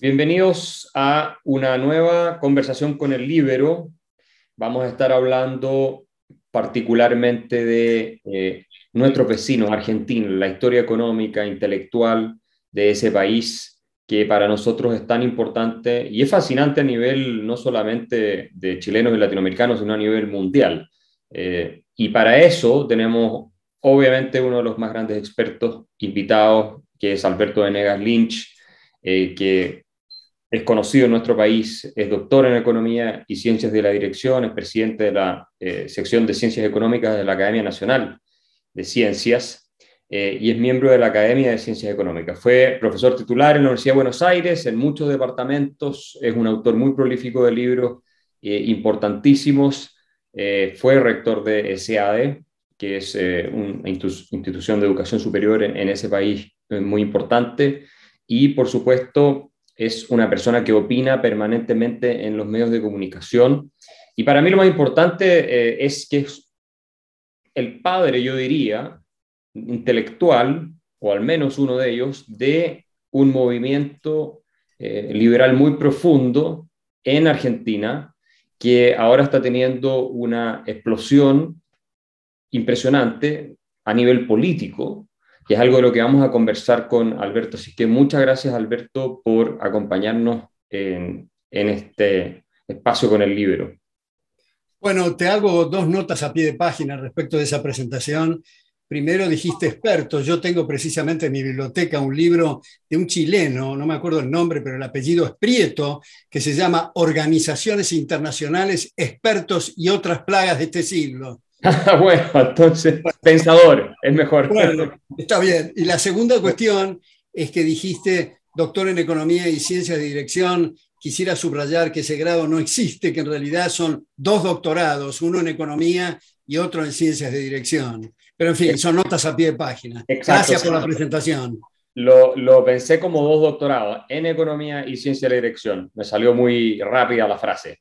Bienvenidos a una nueva conversación con el Libero. Vamos a estar hablando particularmente de eh, nuestros vecinos argentinos, la historia económica, intelectual de ese país que para nosotros es tan importante y es fascinante a nivel no solamente de chilenos y latinoamericanos, sino a nivel mundial. Eh, y para eso tenemos obviamente uno de los más grandes expertos invitados, que es Alberto Venegas Lynch, eh, que es conocido en nuestro país, es doctor en Economía y Ciencias de la Dirección, es presidente de la eh, sección de Ciencias Económicas de la Academia Nacional de Ciencias eh, y es miembro de la Academia de Ciencias Económicas. Fue profesor titular en la Universidad de Buenos Aires, en muchos departamentos, es un autor muy prolífico de libros eh, importantísimos, fue rector de SAD, e que es una institución de educación superior en ese país muy importante, y por supuesto es una persona que opina permanentemente en los medios de comunicación. Y para mí lo más importante eh, es que es el padre, yo diría, intelectual, o al menos uno de ellos, de un movimiento eh, liberal muy profundo en Argentina, que ahora está teniendo una explosión impresionante a nivel político, que es algo de lo que vamos a conversar con Alberto. Así que muchas gracias, Alberto, por acompañarnos en, este espacio con el libro. Bueno, te hago dos notas a pie de página respecto de esa presentación. Primero dijiste experto, yo tengo precisamente en mi biblioteca un libro de un chileno, no me acuerdo el nombre, pero el apellido es Prieto, que se llama Organizaciones Internacionales, Expertos y otras plagas de este siglo. bueno, entonces, pensador, es mejor. está bien. Y la segunda cuestión es que dijiste, doctor en Economía y Ciencias de Dirección, quisiera subrayar que ese grado no existe, que en realidad son dos doctorados, uno en Economía y otro en Ciencias de Dirección. Pero en fin, son notas a pie de página. Gracias por la presentación. Lo, pensé como dos doctorados, en Economía y ciencias de Dirección. Me salió muy rápida la frase,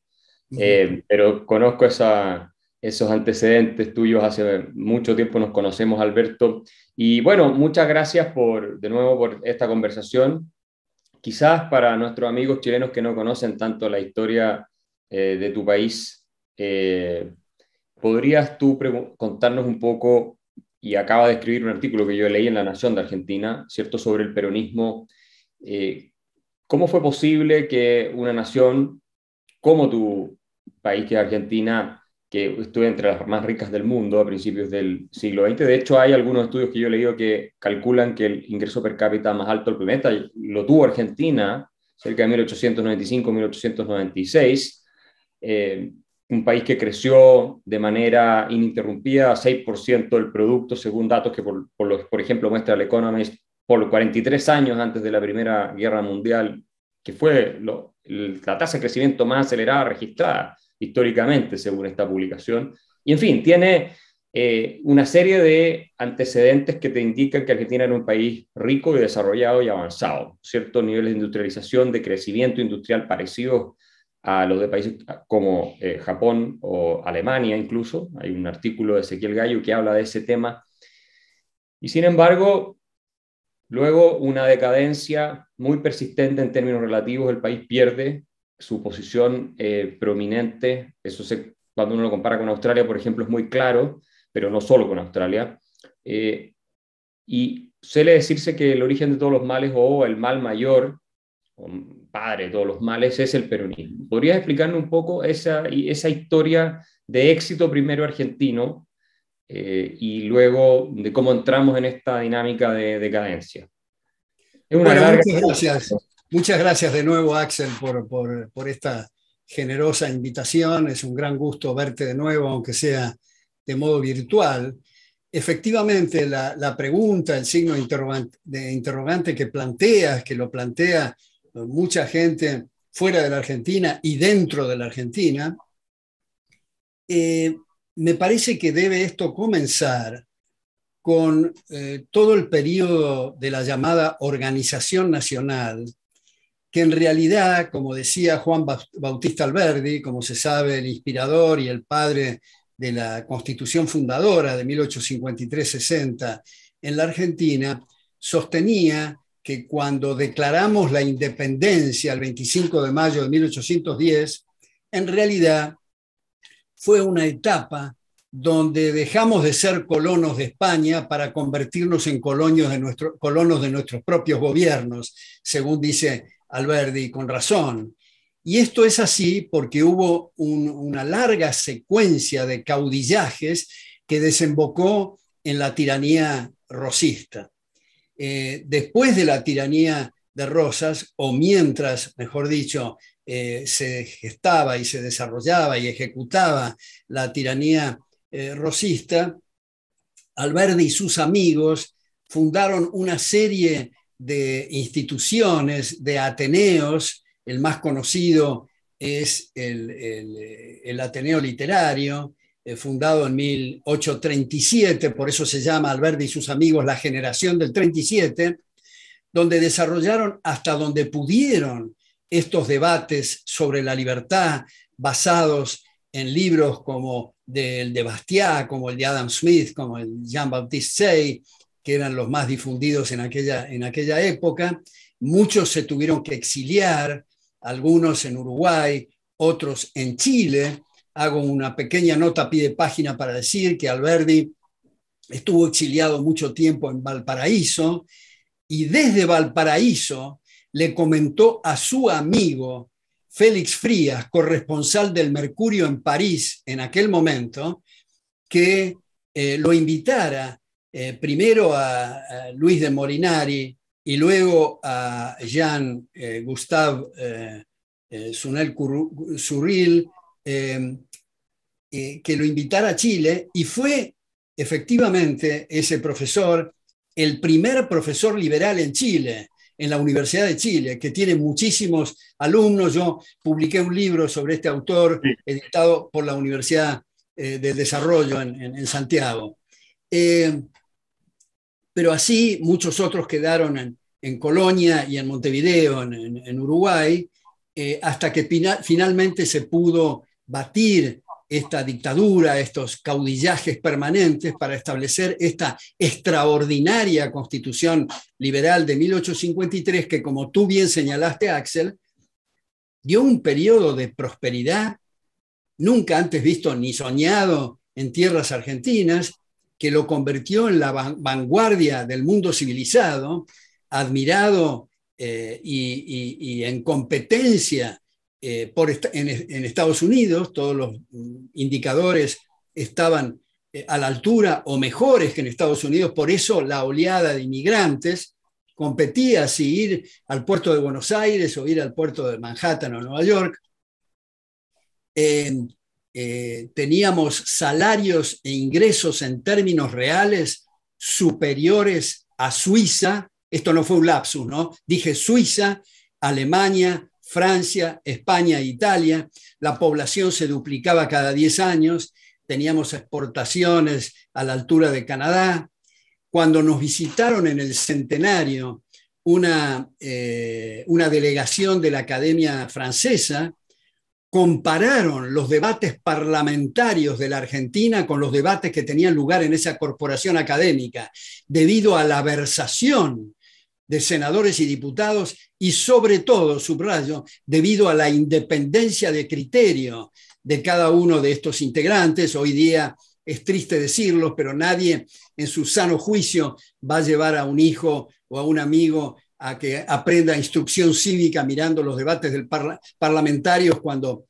eh, pero conozco esa, esos antecedentes tuyos. Hace mucho tiempo nos conocemos, Alberto. Y bueno, muchas gracias por, de nuevo por esta conversación. Quizás para nuestros amigos chilenos que no conocen tanto la historia eh, de tu país, eh, ¿podrías tú contarnos un poco, y acaba de escribir un artículo que yo leí en La Nación de Argentina, ¿cierto?, sobre el peronismo. Eh, ¿Cómo fue posible que una nación como tu país, que es Argentina, que estuve entre las más ricas del mundo a principios del siglo XX. De hecho, hay algunos estudios que yo he leído que calculan que el ingreso per cápita más alto del planeta lo tuvo Argentina, cerca de 1895, 1896. Eh, un país que creció de manera ininterrumpida 6% del producto, según datos que, por, los, por ejemplo, muestra el Economist, por 43 años antes de la Primera Guerra Mundial, que fue la tasa de crecimiento más acelerada registrada históricamente, según esta publicación. Y en fin, tiene eh, una serie de antecedentes que te indican que Argentina era un país rico y desarrollado y avanzado, ciertos niveles de industrialización, de crecimiento industrial parecidos a los de países como eh, Japón o Alemania incluso. Hay un artículo de Ezequiel Gallo que habla de ese tema. Y sin embargo, luego una decadencia muy persistente en términos relativos, el país pierde su posición eh, prominente, eso se, cuando uno lo compara con Australia, por ejemplo, es muy claro, pero no solo con Australia. Eh, y suele decirse que el origen de todos los males o el mal mayor, padre de todos los males, es el peronismo. ¿Podrías explicarme un poco esa, esa historia de éxito primero argentino eh, y luego de cómo entramos en esta dinámica de decadencia? bueno, muchas Muchas gracias de nuevo, Axel, por, esta generosa invitación. Es un gran gusto verte de nuevo, aunque sea de modo virtual. Efectivamente, la, pregunta, el signo interrogante que planteas, que lo plantea eh, mucha gente fuera de la Argentina y dentro de la Argentina, eh, me parece que debe esto comenzar con eh, todo el periodo de la llamada organización nacional en realidad, como decía Juan Bautista Alberdi, como se sabe, el inspirador y el padre de la constitución fundadora de 1853-60 en la Argentina, sostenía que cuando declaramos la independencia el 25 de mayo de 1810, en realidad fue una etapa donde dejamos de ser colonos de España para convertirnos en de colonos de nuestros propios gobiernos, según dice Alberdi, con razón. Y esto es así porque hubo una larga secuencia de caudillajes que desembocó en la tiranía rosista. Eh, después de la tiranía de Rosas, o mientras, mejor dicho, eh, se gestaba y se desarrollaba y ejecutaba la tiranía eh, rosista, Alberdi y sus amigos fundaron una serie de instituciones, de Ateneos, el más conocido es el, eh, Ateneo Literario, eh, fundado en 1837, por eso se llama Alberti y sus amigos la generación del 37, donde desarrollaron hasta donde pudieron estos debates sobre la libertad basados en libros como el de Bastiat, como el de Adam Smith, como el Jean-Baptiste Say, que eran los más difundidos en aquella, en aquella época. Muchos se tuvieron que exiliar, algunos en Uruguay, otros en Chile. Hago una pequeña nota a pie de página para decir que Alberdi estuvo exiliado mucho tiempo en Valparaíso y desde Valparaíso le comentó a su amigo Félix Frías, corresponsal del Mercurio en París en aquel momento, que eh, lo invitara eh, primero a, Luis de Morinari y luego a Jean eh, Gustave eh, eh Sunel Surril, em, que lo invitara a Chile y fue efectivamente ese profesor el primer profesor liberal en Chile en la Universidad de Chile, que tiene muchísimos alumnos. Yo publiqué un libro sobre este autor, editado por la Universidad de Desarrollo en, Santiago pero así muchos otros quedaron en, Colonia y en Montevideo, en, Uruguay, eh, hasta que finalmente se pudo batir esta dictadura, estos caudillajes permanentes para establecer esta extraordinaria constitución liberal de 1853 que, como tú bien señalaste, Axel, dio un periodo de prosperidad nunca antes visto ni soñado en tierras argentinas que lo convirtió en la vanguardia del mundo civilizado, admirado eh, y, en competencia eh, en, Estados Unidos, todos los mm, indicadores estaban eh, a la altura o mejores que en Estados Unidos, por eso la oleada de inmigrantes competía si ir al puerto de Buenos Aires o ir al puerto de Manhattan o Nueva York. Eh, teníamos salarios e ingresos en términos reales superiores a Suiza, esto no fue un lapsus, ¿no? Dije Suiza, Alemania, Francia, España, e Italia, la población se duplicaba cada 10 años, teníamos exportaciones a la altura de Canadá. Cuando nos visitaron en el centenario una eh, delegación de la Academia Francesa, compararon los debates parlamentarios de la Argentina con los debates que tenían lugar en esa corporación académica, debido a la versación de senadores y diputados y sobre todo, subrayo, debido a la independencia de criterio de cada uno de estos integrantes. Hoy día es triste decirlo, pero nadie en su sano juicio va a llevar a un hijo o a un amigo a que aprenda instrucción cívica mirando los debates del parlamentarios cuando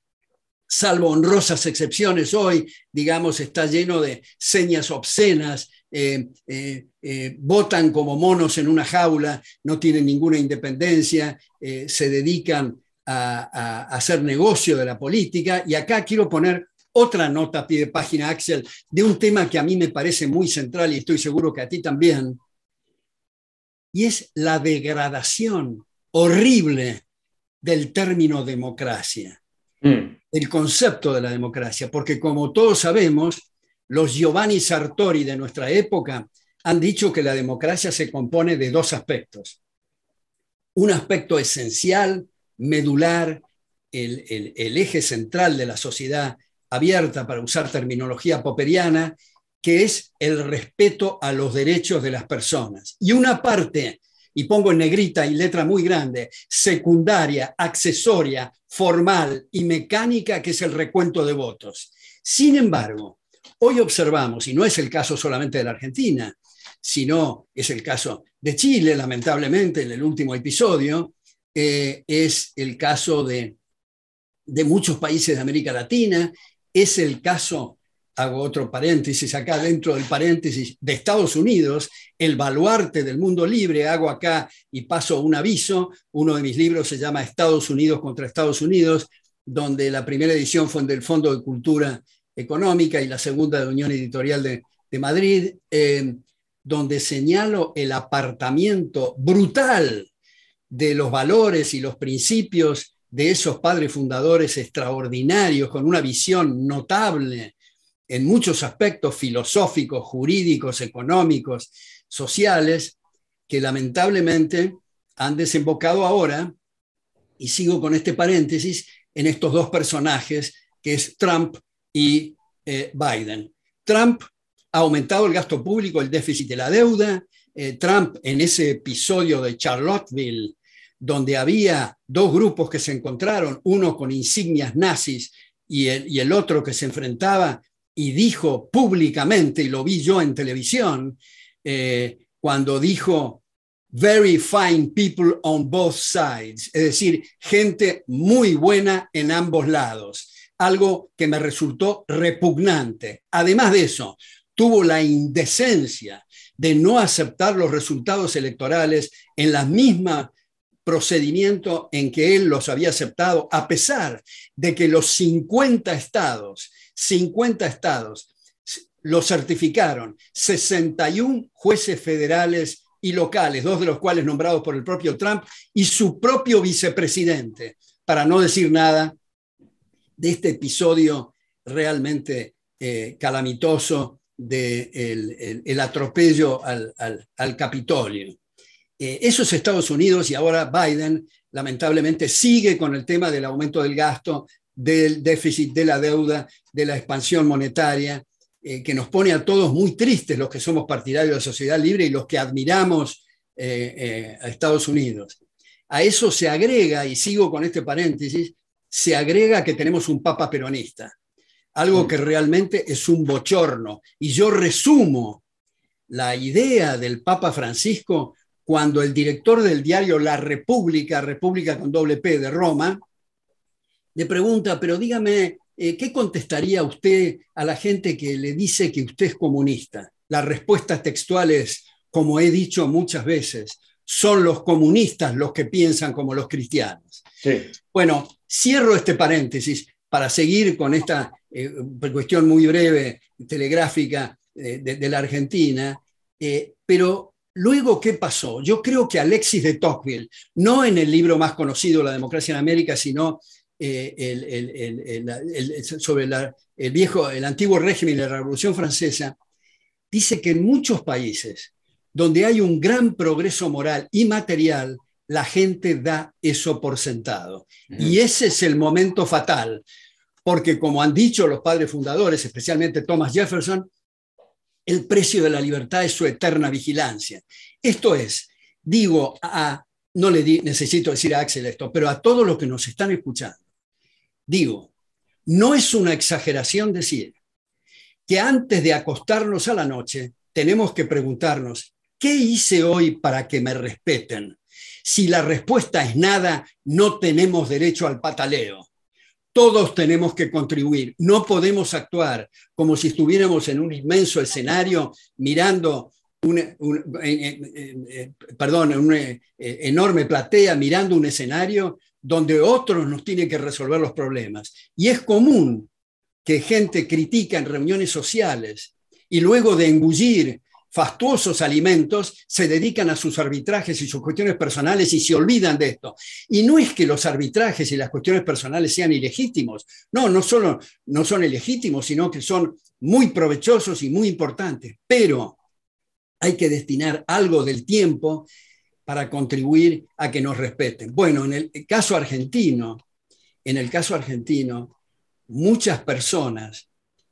salvo honrosas excepciones hoy, digamos, está lleno de señas obscenas, eh, eh, eh, votan como monos en una jaula, no tienen ninguna independencia, se dedican a, hacer negocio de la política. Y acá quiero poner otra nota pie de página, Axel, de un tema que a mí me parece muy central y estoy seguro que a ti también, y es la degradación horrible del término democracia, mm. el concepto de la democracia, porque como todos sabemos, los Giovanni Sartori de nuestra época han dicho que la democracia se compone de dos aspectos. Un aspecto esencial, medular, el, el eje central de la sociedad abierta, para usar terminología popperiana, que es el respeto a los derechos de las personas. Y una parte, y pongo en negrita y letra muy grande, secundaria, accesoria, formal y mecánica, que es el recuento de votos. Sin embargo, hoy observamos, y no es el caso solamente de la Argentina, sino es el caso de Chile, lamentablemente, en el último episodio, eh, es el caso de, de muchos países de América Latina, es el caso hago otro paréntesis acá dentro del paréntesis de Estados Unidos, el baluarte del mundo libre, hago acá y paso un aviso, uno de mis libros se llama Estados Unidos contra Estados Unidos, donde la primera edición fue del Fondo de Cultura Económica y la segunda de Unión Editorial de, Madrid, eh, donde señalo el apartamiento brutal de los valores y los principios de esos padres fundadores extraordinarios, con una visión notable en muchos aspectos filosóficos, jurídicos, económicos, sociales, que lamentablemente han desembocado ahora, y sigo con este paréntesis, en estos dos personajes, que es Trump y eh, Biden. Trump ha aumentado el gasto público, el déficit de la deuda. Eh, Trump, en ese episodio de Charlottesville, donde había dos grupos que se encontraron, uno con insignias nazis y y el otro que se enfrentaba y dijo públicamente, y lo vi yo en televisión, eh, cuando dijo, very fine people on both sides, es decir, gente muy buena en ambos lados, algo que me resultó repugnante. Además de eso, tuvo la indecencia de no aceptar los resultados electorales en la misma procedimiento en que él los había aceptado, a pesar de que los 50 estados 50 estados lo certificaron, 61 jueces federales y locales, dos de los cuales nombrados por el propio Trump y su propio vicepresidente, para no decir nada de este episodio realmente eh, calamitoso del atropello al, Capitolio. Eh, Esos Estados Unidos y ahora Biden lamentablemente sigue con el tema del aumento del gasto, del déficit, de la deuda, de la expansión monetaria, eh, que nos pone a todos muy tristes los que somos partidarios de la sociedad libre y los que admiramos eh, eh, a Estados Unidos. A eso se agrega, y sigo con este paréntesis, se agrega que tenemos un papa peronista, algo mm. que realmente es un bochorno. Y yo resumo la idea del Papa Francisco cuando el director del diario La República, República con doble P de Roma, le pregunta, pero dígame, eh, ¿qué contestaría usted a la gente que le dice que usted es comunista? Las respuestas textuales, como he dicho muchas veces, son los comunistas los que piensan como los cristianos. Bueno, cierro este paréntesis para seguir con esta eh, cuestión muy breve, telegráfica eh, de, la Argentina, pero luego, ¿qué pasó? Yo creo que Alexis de Tocqueville, no en el libro más conocido, La democracia en América, sino eh, sobre el viejo, el antiguo régimen de la Revolución Francesa, dice que en muchos países donde hay un gran progreso moral y material, la gente da eso por sentado. Y ese es el momento fatal, porque como han dicho los padres fundadores, especialmente Thomas Jefferson, el precio de la libertad es su eterna vigilancia. Esto es, digo a, no le necesito decir a Axel esto, pero a todos los que nos están escuchando, Digo, no es una exageración decir que antes de acostarnos a la noche tenemos que preguntarnos, ¿qué hice hoy para que me respeten? Si la respuesta es nada, no tenemos derecho al pataleo. Todos tenemos que contribuir. No podemos actuar como si estuviéramos en un inmenso escenario mirando un, una eh, eh, eh, enorme platea mirando un escenario donde otros nos tienen que resolver los problemas. Y es común que gente critica en reuniones sociales y luego de engullir fastuosos alimentos se dedican a sus arbitrajes y sus cuestiones personales y se olvidan de esto. Y no es que los arbitrajes y las cuestiones personales sean ilegítimos, no, no solo no son ilegítimos, sino que son muy provechosos y muy importantes, pero hay que destinar algo del tiempo para contribuir a que nos respeten. Bueno, en el caso argentino, en el caso argentino, muchas personas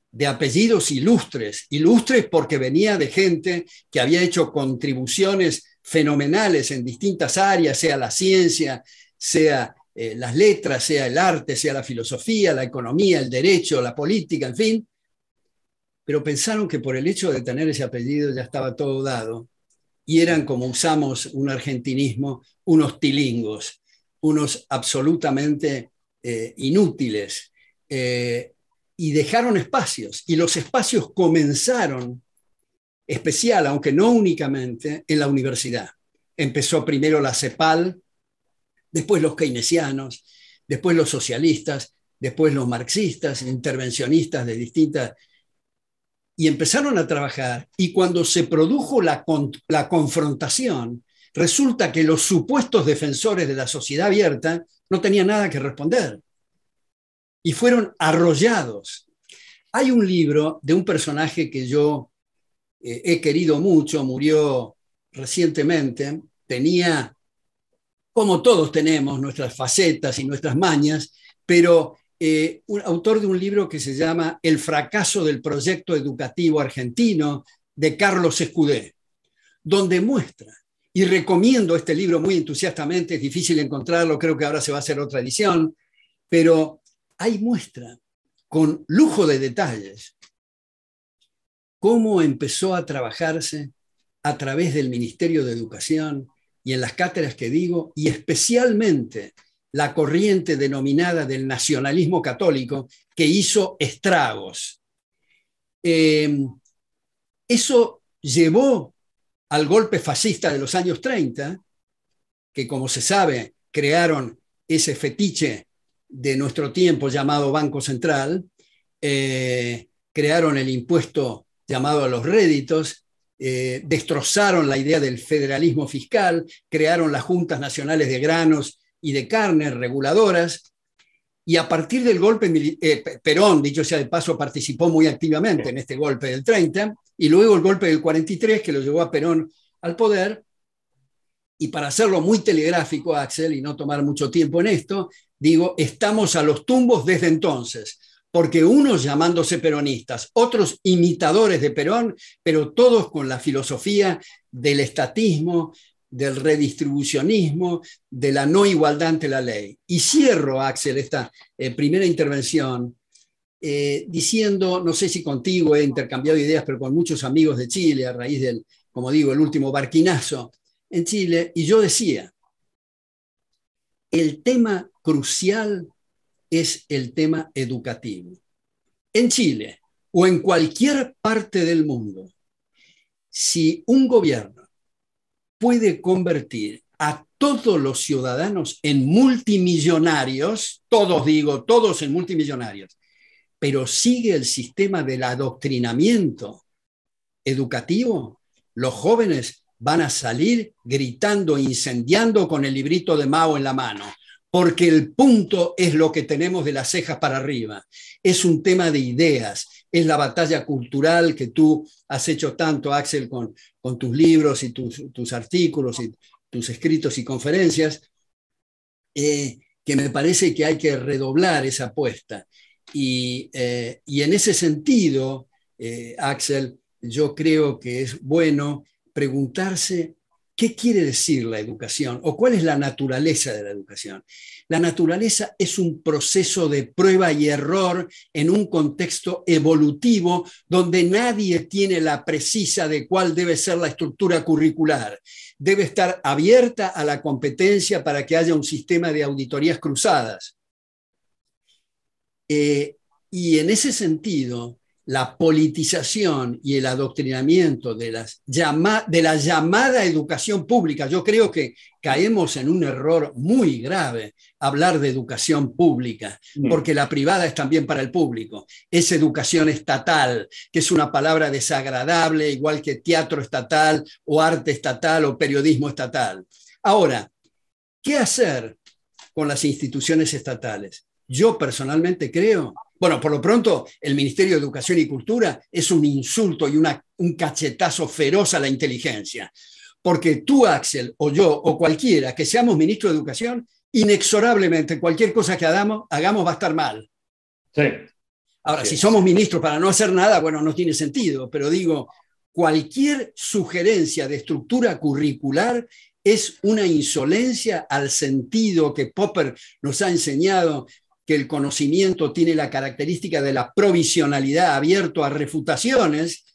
de apellidos ilustres, ilustres porque venía de gente que había hecho contribuciones fenomenales en distintas áreas, sea la ciencia, sea eh, las letras, sea el arte, sea la filosofía, la economía, el derecho, la política, en fin, pero pensaron que por el hecho de tener ese apellido ya estaba todo dado y eran, como usamos un argentinismo, unos tilingos, unos absolutamente eh, inútiles, eh, y dejaron espacios, y los espacios comenzaron, especial, aunque no únicamente, en la universidad. Empezó primero la CEPAL, después los keynesianos, después los socialistas, después los marxistas, intervencionistas de distintas y empezaron a trabajar y cuando se produjo la, confrontación, resulta que los supuestos defensores de la sociedad abierta no tenían nada que responder y fueron arrollados. Hay un libro de un personaje que yo eh, he querido mucho, murió recientemente, tenía, como todos tenemos, nuestras facetas y nuestras mañas, pero eh, autor de un libro que se llama El fracaso del proyecto educativo argentino de Carlos Escudé, donde muestra, y recomiendo este libro muy entusiastamente, es difícil encontrarlo, creo que ahora se va a hacer otra edición, pero ahí muestra con lujo de detalles cómo empezó a trabajarse a través del Ministerio de Educación y en las cátedras que digo, y especialmente la corriente denominada del nacionalismo católico que hizo estragos. Eh, eso llevó al golpe fascista de los años 30, que como se sabe crearon ese fetiche de nuestro tiempo llamado Banco Central, eh, crearon el impuesto llamado a los réditos, eh, destrozaron la idea del federalismo fiscal, crearon las juntas nacionales de granos y de carnes reguladoras, y a partir del golpe, eh, Perón, dicho sea de paso, participó muy activamente en este golpe del 30, y luego el golpe del 43 que lo llevó a Perón al poder, y para hacerlo muy telegráfico, Axel, y no tomar mucho tiempo en esto, digo, estamos a los tumbos desde entonces, porque unos llamándose peronistas, otros imitadores de Perón, pero todos con la filosofía del estatismo, del redistribucionismo, de la no igualdad ante la ley. Y cierro, Axel, esta eh, primera intervención eh, diciendo, no sé si contigo he intercambiado ideas, pero con muchos amigos de Chile a raíz del, como digo, el último barquinazo en Chile, y yo decía, el tema crucial es el tema educativo. En Chile o en cualquier parte del mundo, si un gobierno puede convertir a todos los ciudadanos en multimillonarios, todos digo, todos en multimillonarios, pero sigue el sistema del adoctrinamiento educativo, los jóvenes van a salir gritando, incendiando con el librito de Mao en la mano porque el punto es lo que tenemos de las cejas para arriba. Es un tema de ideas, es la batalla cultural que tú has hecho tanto, Axel, con, tus libros y tus, artículos y tus escritos y conferencias, eh, que me parece que hay que redoblar esa apuesta. Y, eh, en ese sentido, eh, Axel, yo creo que es bueno preguntarse ¿Qué quiere decir la educación o cuál es la naturaleza de la educación? La naturaleza es un proceso de prueba y error en un contexto evolutivo donde nadie tiene la precisa de cuál debe ser la estructura curricular. Debe estar abierta a la competencia para que haya un sistema de auditorías cruzadas. Eh, y en ese sentido, la politización y el adoctrinamiento de, las de la llamada educación pública. Yo creo que caemos en un error muy grave hablar de educación pública, mm. porque la privada es también para el público. Es educación estatal, que es una palabra desagradable, igual que teatro estatal o arte estatal o periodismo estatal. Ahora, ¿qué hacer con las instituciones estatales? Yo personalmente creo bueno, por lo pronto, el Ministerio de Educación y Cultura es un insulto y una, un cachetazo feroz a la inteligencia. Porque tú, Axel, o yo, o cualquiera que seamos ministro de Educación, inexorablemente cualquier cosa que hagamos, hagamos va a estar mal. Sí. Ahora, si somos ministros para no hacer nada, bueno, no tiene sentido, pero digo, cualquier sugerencia de estructura curricular es una insolencia al sentido que Popper nos ha enseñado que el conocimiento tiene la característica de la provisionalidad, abierto a refutaciones,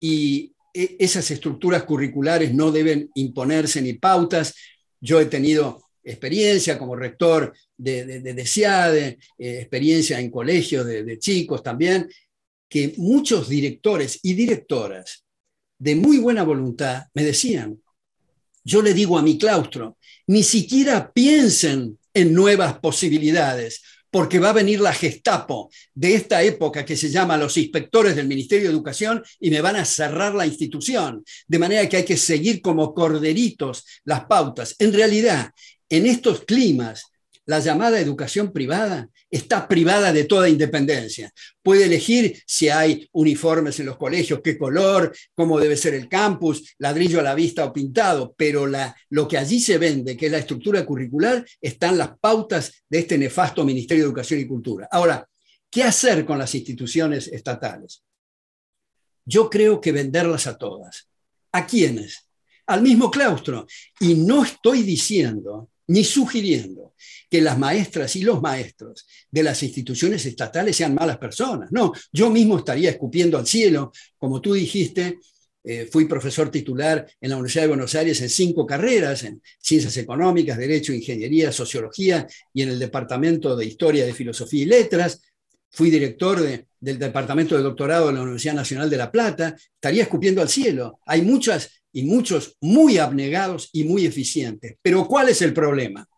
y e, esas estructuras curriculares no deben imponerse ni pautas. Yo he tenido experiencia como rector de, de, eh, experiencia en colegios de, de chicos también, que muchos directores y directoras de muy buena voluntad me decían, yo le digo a mi claustro, ni siquiera piensen en nuevas posibilidades, porque va a venir la Gestapo de esta época que se llama los inspectores del Ministerio de Educación y me van a cerrar la institución. De manera que hay que seguir como corderitos las pautas. En realidad, en estos climas la llamada educación privada está privada de toda independencia. Puede elegir si hay uniformes en los colegios, qué color, cómo debe ser el campus, ladrillo a la vista o pintado, pero lo que allí se vende, que es la estructura curricular, están las pautas de este nefasto Ministerio de Educación y Cultura. Ahora, ¿qué hacer con las instituciones estatales? Yo creo que venderlas a todas. ¿A quiénes? Al mismo claustro. Y no estoy diciendo ni sugiriendo que las maestras y los maestros de las instituciones estatales sean malas personas. No, yo mismo estaría escupiendo al cielo, como tú dijiste, eh, fui profesor titular en la Universidad de Buenos Aires en cinco carreras, en ciencias económicas, derecho, ingeniería, sociología y en el Departamento de Historia de Filosofía y Letras. Fui director del Departamento de Doctorado de la Universidad Nacional de La Plata. Estaría escupiendo al cielo. Hay muchas y muchos muy abnegados y muy eficientes. Pero ¿cuál es el problema?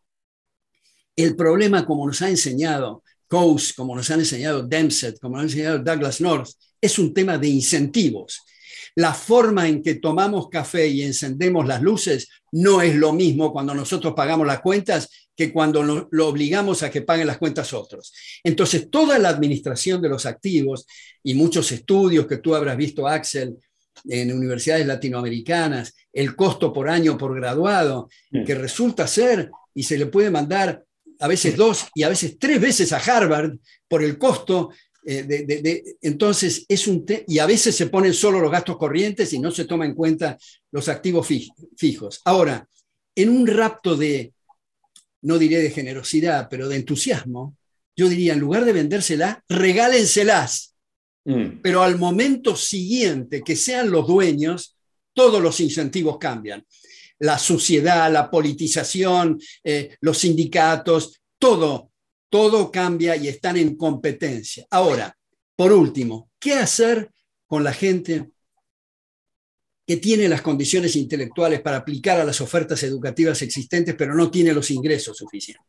El problema, como nos ha enseñado Coase, como nos ha enseñado Dempsey, como nos ha enseñado Douglas North, es un tema de incentivos. La forma en que tomamos café y encendemos las luces no es lo mismo cuando nosotros pagamos las cuentas que cuando lo, obligamos a que paguen las cuentas otros. Entonces, toda la administración de los activos y muchos estudios que tú habrás visto, Axel, en universidades latinoamericanas, el costo por año por graduado, que resulta ser, y se le puede mandar a veces dos y a veces tres veces a Harvard por el costo. Eh, de, entonces, es un y a veces se ponen solo los gastos corrientes y no se toma en cuenta los activos fijos. Ahora, en un rapto de, no diré de generosidad, pero de entusiasmo, yo diría, en lugar de vendérselas, regálenselas. Mm. Pero al momento siguiente que sean los dueños, todos los incentivos cambian. La sociedad, la politización, eh, los sindicatos, todo, todo cambia y están en competencia. Ahora, por último, ¿qué hacer con la gente que tiene las condiciones intelectuales para aplicar a las ofertas educativas existentes, pero no tiene los ingresos suficientes?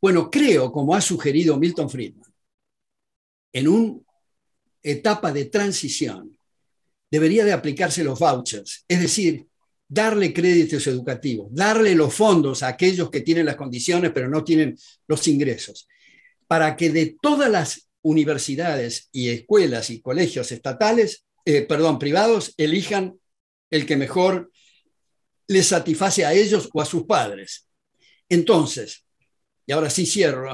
Bueno, creo, como ha sugerido Milton Friedman, en un etapa de transición, debería de aplicarse los vouchers, es decir, darle créditos educativos, darle los fondos a aquellos que tienen las condiciones pero no tienen los ingresos, para que de todas las universidades y escuelas y colegios estatales, eh, perdón, privados, elijan el que mejor les satisface a ellos o a sus padres. Entonces, y ahora sí cierro,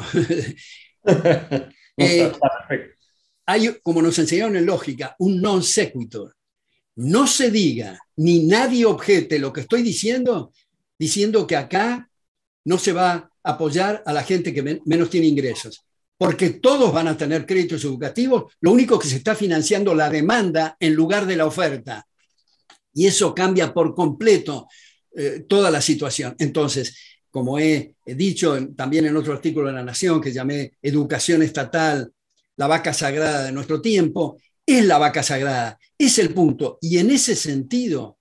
eh, hay, como nos enseñaron en lógica, un non sequitur. No se diga ni nadie objete lo que estoy diciendo, diciendo que acá no se va a apoyar a la gente que menos tiene ingresos, porque todos van a tener créditos educativos, lo único que se está financiando la demanda en lugar de la oferta. Y eso cambia por completo eh, toda la situación. Entonces, como he, dicho también en otro artículo de La Nación que llamé Educación Estatal la vaca sagrada de nuestro tiempo, es la vaca sagrada, es el punto. Y en ese sentido,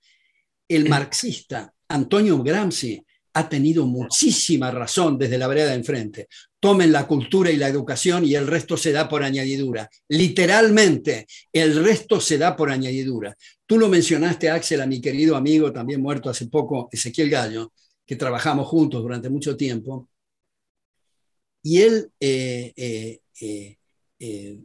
el eh. marxista Antonio Gramsci ha tenido muchísima razón desde la vereda de enfrente. Tomen la cultura y la educación y el resto se da por añadidura. Literalmente, el resto se da por añadidura. Tú lo mencionaste, Axel, a mi querido amigo, también muerto hace poco, Ezequiel Gallo, que trabajamos juntos durante mucho tiempo. Y él eh, eh, eh,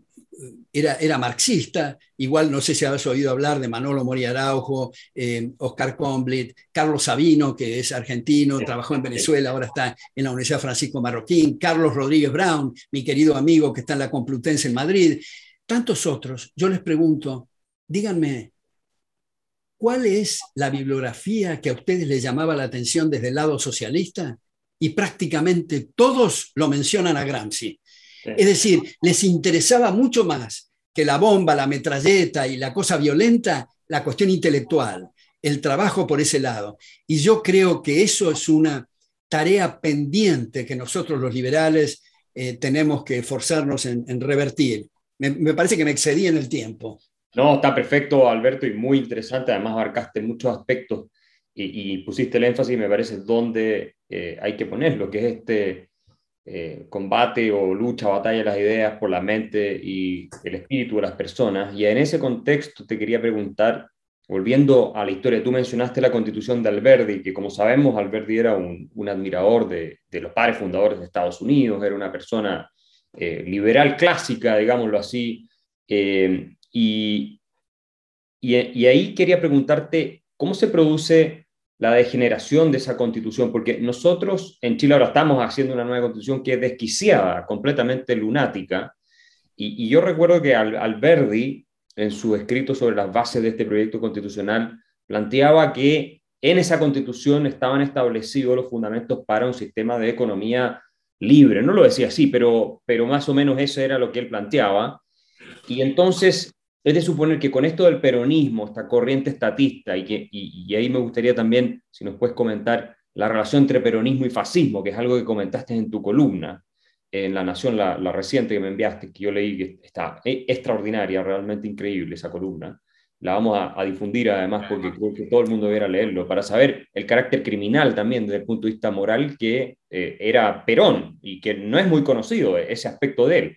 era, era, marxista, igual no sé si habéis oído hablar de Manolo Mori Araujo, eh, Oscar Comblit, Carlos Sabino, que es argentino, trabajó en Venezuela, ahora está en la Universidad Francisco Marroquín, Carlos Rodríguez Brown, mi querido amigo que está en la Complutense en Madrid, tantos otros. Yo les pregunto, díganme, ¿cuál es la bibliografía que a ustedes les llamaba la atención desde el lado socialista? Y prácticamente todos lo mencionan a Gramsci es decir, les interesaba mucho más que la bomba, la metralleta y la cosa violenta, la cuestión intelectual, el trabajo por ese lado. Y yo creo que eso es una tarea pendiente que nosotros los liberales eh, tenemos que esforzarnos en, revertir. Me, parece que me excedí en el tiempo. No, está perfecto, Alberto, y muy interesante. Además, abarcaste muchos aspectos y, pusiste el énfasis, me parece, donde eh, hay que ponerlo, que es este, eh, combate o lucha, batalla las ideas por la mente y el espíritu de las personas. Y en ese contexto te quería preguntar, volviendo a la historia, tú mencionaste la constitución de Alberti, que como sabemos Alberti era un, admirador de, los padres fundadores de Estados Unidos, era una persona eh, liberal clásica, digámoslo así. Eh, y, y ahí quería preguntarte, ¿cómo se produce la degeneración de esa constitución, porque nosotros en Chile ahora estamos haciendo una nueva constitución que es desquiciada, completamente lunática, y, yo recuerdo que Alberti, Alberdi, en su escrito sobre las bases de este proyecto constitucional, planteaba que en esa constitución estaban establecidos los fundamentos para un sistema de economía libre. No lo decía así, pero, pero más o menos eso era lo que él planteaba. Y entonces es de suponer que con esto del peronismo, esta corriente estatista, y, que, y, ahí me gustaría también, si nos puedes comentar, la relación entre peronismo y fascismo, que es algo que comentaste en tu columna, en La Nación, la, reciente que me enviaste, que yo leí, que está e, extraordinaria, realmente increíble esa columna. La vamos a, difundir además porque creo que todo el mundo debiera leerlo, para saber el carácter criminal también desde el punto de vista moral que eh, era Perón y que no es muy conocido ese aspecto de él.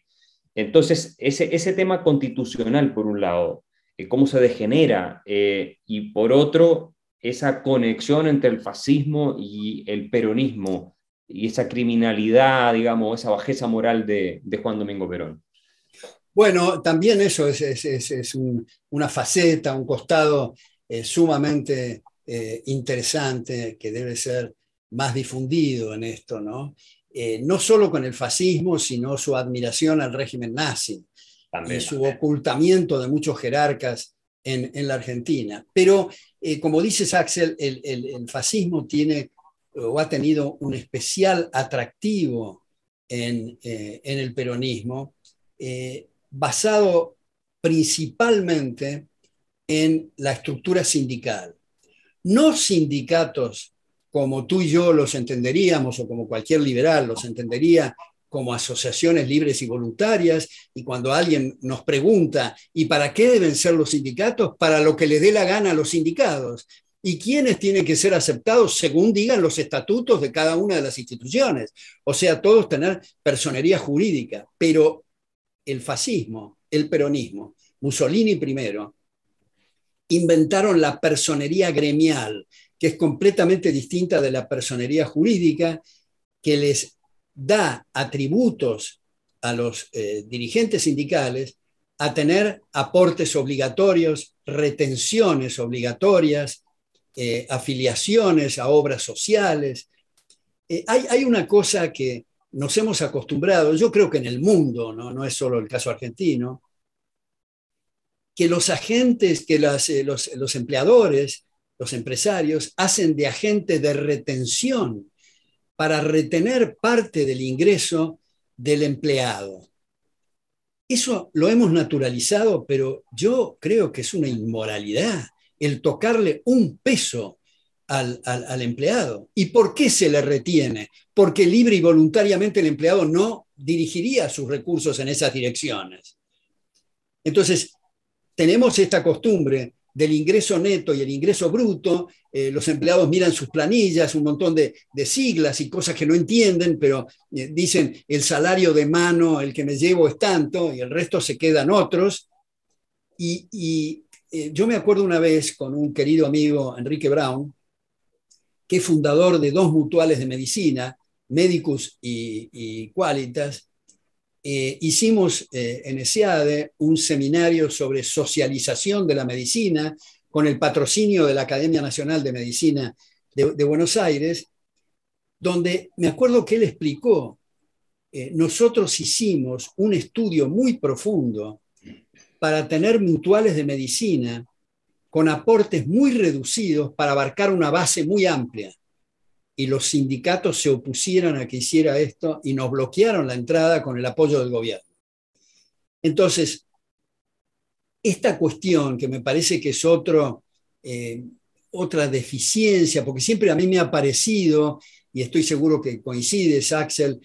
Entonces, ese, tema constitucional, por un lado, eh, cómo se degenera, eh, y por otro, esa conexión entre el fascismo y el peronismo, y esa criminalidad, digamos, esa bajeza moral de, Juan Domingo Perón. Bueno, también eso es, una faceta, un costado eh, sumamente interesante que debe ser más difundido en esto, ¿no? Eh, no solo con el fascismo, sino su admiración al régimen nazi y su ocultamiento de muchos jerarcas en, la Argentina. Pero, eh, como dice Axel, el, fascismo tiene o ha tenido un especial atractivo en, eh, en el peronismo, basado principalmente en la estructura sindical. No sindicatos como tú y yo los entenderíamos o como cualquier liberal los entendería como asociaciones libres y voluntarias, y cuando alguien nos pregunta, ¿y para qué deben ser los sindicatos? Para lo que le dé la gana a los sindicados. ¿Y quiénes tienen que ser aceptados según digan los estatutos de cada una de las instituciones? O sea, todos tener personería jurídica, pero el fascismo, el peronismo, Mussolini primero, inventaron la personería gremial, que es completamente distinta de la personería jurídica, que les da atributos a los eh, dirigentes sindicales a tener aportes obligatorios, retenciones obligatorias, eh, afiliaciones a obras sociales. Eh, hay, una cosa que nos hemos acostumbrado, yo creo que en el mundo, no, es solo el caso argentino, que los agentes, que los empleadores los empresarios hacen de agente de retención para retener parte del ingreso del empleado. Eso lo hemos naturalizado, pero yo creo que es una inmoralidad el tocarle un peso al, al, empleado. ¿Y por qué se le retiene? Porque libre y voluntariamente el empleado no dirigiría sus recursos en esas direcciones. Entonces, tenemos esta costumbre del ingreso neto y el ingreso bruto, eh, los empleados miran sus planillas, un montón de, siglas y cosas que no entienden, pero eh, dicen el salario de mano, el que me llevo es tanto, y el resto se quedan otros. Y, eh, yo me acuerdo una vez con un querido amigo, Enrique Brown, que es fundador de dos mutuales de medicina, Medicus y, y Qualitas, eh, hicimos eh, en ESEADE un seminario sobre socialización de la medicina con el patrocinio de la Academia Nacional de Medicina de, Buenos Aires, donde me acuerdo que él explicó, eh, nosotros hicimos un estudio muy profundo para tener mutuales de medicina con aportes muy reducidos para abarcar una base muy amplia y los sindicatos se opusieron a que hiciera esto y nos bloquearon la entrada con el apoyo del gobierno. Entonces, esta cuestión que me parece que es otro, eh, otra deficiencia, porque siempre a mí me ha parecido, y estoy seguro que coincides, Axel,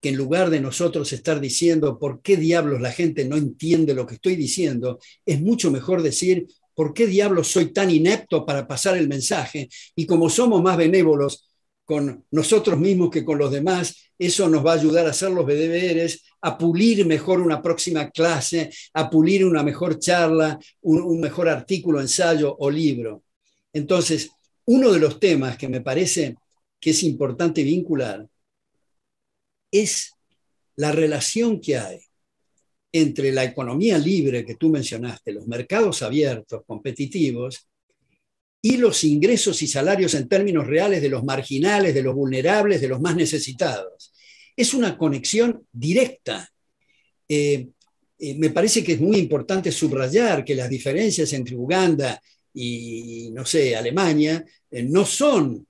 que en lugar de nosotros estar diciendo por qué diablos la gente no entiende lo que estoy diciendo, es mucho mejor decir por qué diablos soy tan inepto para pasar el mensaje. Y como somos más benévolos, con nosotros mismos que con los demás, eso nos va a ayudar a hacer los deberes, a pulir mejor una próxima clase, a pulir una mejor charla, un mejor artículo, ensayo o libro. Entonces, uno de los temas que me parece que es importante vincular es la relación que hay entre la economía libre que tú mencionaste, los mercados abiertos, competitivos, y los ingresos y salarios en términos reales de los marginales, de los vulnerables, de los más necesitados. Es una conexión directa. Eh, eh, me parece que es muy importante subrayar que las diferencias entre Uganda y, no sé, Alemania, eh, no son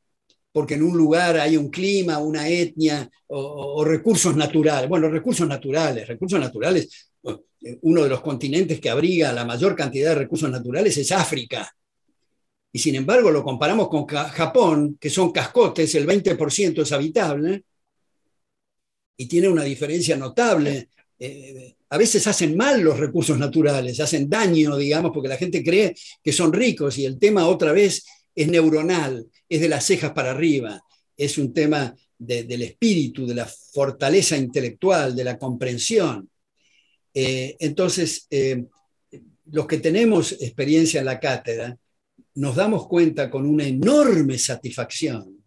porque en un lugar hay un clima, una etnia o, recursos naturales. Bueno, recursos naturales, recursos naturales. Uno de los continentes que abriga la mayor cantidad de recursos naturales es África y sin embargo lo comparamos con Japón, que son cascotes, el 20% es habitable, y tiene una diferencia notable. Eh, a veces hacen mal los recursos naturales, hacen daño, digamos, porque la gente cree que son ricos y el tema otra vez es neuronal, es de las cejas para arriba, es un tema del espíritu, de la fortaleza intelectual, de la comprensión. Eh, entonces, eh, los que tenemos experiencia en la cátedra, nos damos cuenta con una enorme satisfacción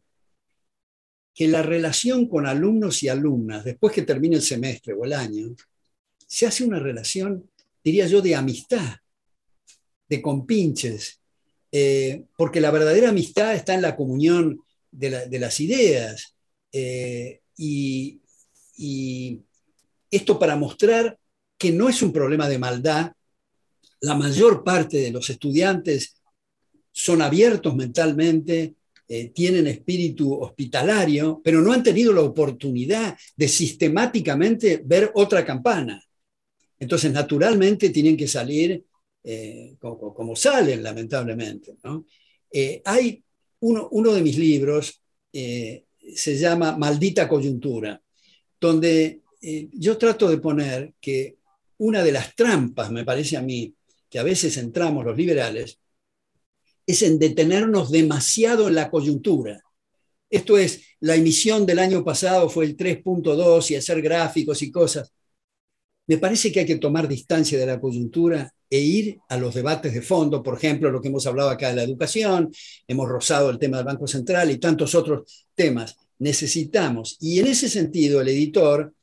que la relación con alumnos y alumnas, después que termine el semestre o el año, se hace una relación, diría yo, de amistad, de compinches, eh, porque la verdadera amistad está en la comunión de, las ideas. Eh, y, y esto para mostrar que no es un problema de maldad. La mayor parte de los estudiantes son abiertos mentalmente, eh, tienen espíritu hospitalario, pero no han tenido la oportunidad de sistemáticamente ver otra campana. Entonces, naturalmente, tienen que salir eh, como, salen, lamentablemente. Eh, hay uno, uno, de mis libros, se llama Maldita coyuntura, donde yo trato de poner que una de las trampas, me parece a mí, que a veces entramos los liberales, es en detenernos demasiado en la coyuntura. Esto es, la emisión del año pasado fue el 3.2 y hacer gráficos y cosas. Me parece que hay que tomar distancia de la coyuntura e ir a los debates de fondo, por ejemplo, lo que hemos hablado acá de la educación, hemos rozado el tema del Banco Central y tantos otros temas. Necesitamos, y en ese sentido el editor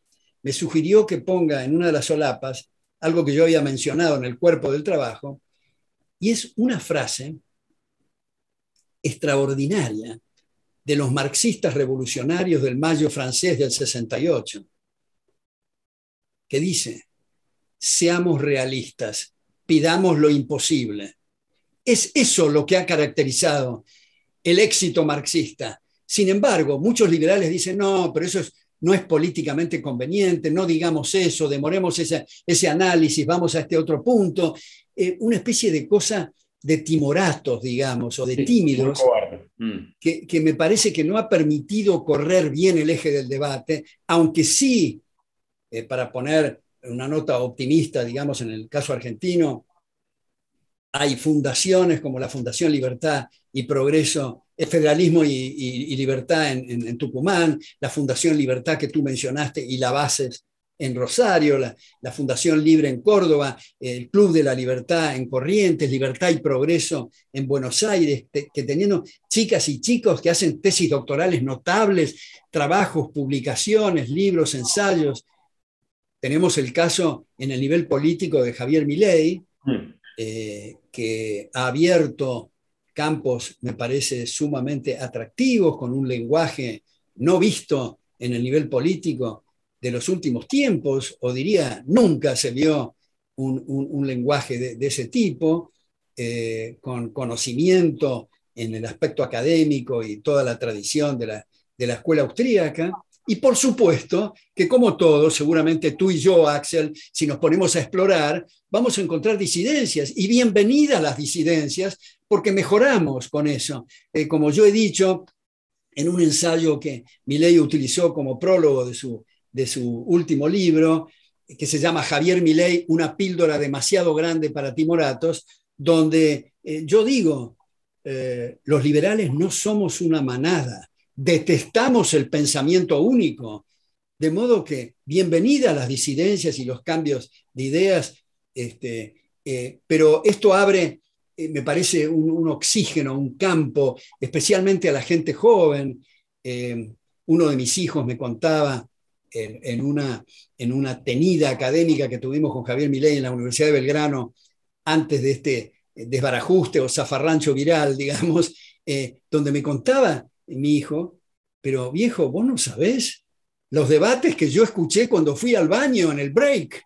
me sugirió que ponga en una de las solapas algo que yo había mencionado en el cuerpo del trabajo, y es una frase extraordinaria de los marxistas revolucionarios del mayo francés del 68, que dice, seamos realistas, pidamos lo imposible. Es eso lo que ha caracterizado el éxito marxista. Sin embargo, muchos liberales dicen, no, pero eso no es políticamente conveniente, no digamos eso, demoremos ese análisis, vamos a este otro punto. Eh, una especie de cosa de timoratos, digamos, o de tímidos, mm. que, me parece que no ha permitido correr bien el eje del debate, aunque sí, eh, para poner una nota optimista, digamos, en el caso argentino, hay fundaciones como la Fundación Libertad y Progreso, Federalismo y, Libertad en, Tucumán, la Fundación Libertad que tú mencionaste y la Bases en Rosario, la, Fundación Libre en Córdoba, el Club de la Libertad en Corrientes, Libertad y Progreso en Buenos Aires, que teniendo chicas y chicos que hacen tesis doctorales notables, trabajos, publicaciones, libros, ensayos. Tenemos el caso en el nivel político de Javier Milei, mm. eh, que ha abierto campos, me parece, sumamente atractivos, con un lenguaje no visto en el nivel político, de los últimos tiempos, o diría, nunca se vio un, lenguaje de, ese tipo, eh, con conocimiento en el aspecto académico y toda la tradición de la, escuela austríaca. Y por supuesto que como todos, seguramente tú y yo, Axel, si nos ponemos a explorar, vamos a encontrar disidencias y bienvenidas las disidencias porque mejoramos con eso. Eh, como yo he dicho en un ensayo que Milei utilizó como prólogo de su de su último libro, que se llama Javier Milei, una píldora demasiado grande para timoratos, donde eh, yo digo, eh, los liberales no somos una manada, detestamos el pensamiento único, de modo que bienvenidas las disidencias y los cambios de ideas, este, eh, pero esto abre, me parece, un, un, oxígeno, un campo, especialmente a la gente joven. uno de mis hijos me contaba en, una, en una tenida académica que tuvimos con Javier Milei en la Universidad de Belgrano antes de este desbarajuste o zafarrancho viral, digamos, eh, donde me contaba mi hijo, pero viejo, vos no sabés los debates que yo escuché cuando fui al baño en el break.